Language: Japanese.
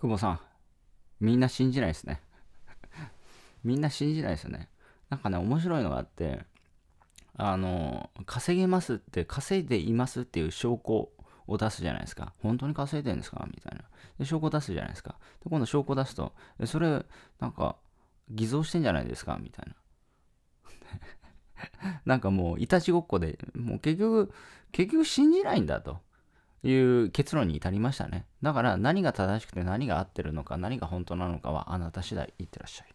久保さん、みんな信じないですね。みんな信じないですよね。なんかね、面白いのがあって、あの、稼げますって、稼いでいますっていう証拠を出すじゃないですか。本当に稼いでるんですかみたいな。で、証拠出すじゃないですか。で、今度証拠出すと、それ、なんか、偽造してんじゃないですかみたいな。なんかもう、いたちごっこで、もう結局、結局信じないんだと。いう結論に至りましたね。だから何が正しくて何が合ってるのか何が本当なのかはあなた次第いってらっしゃい。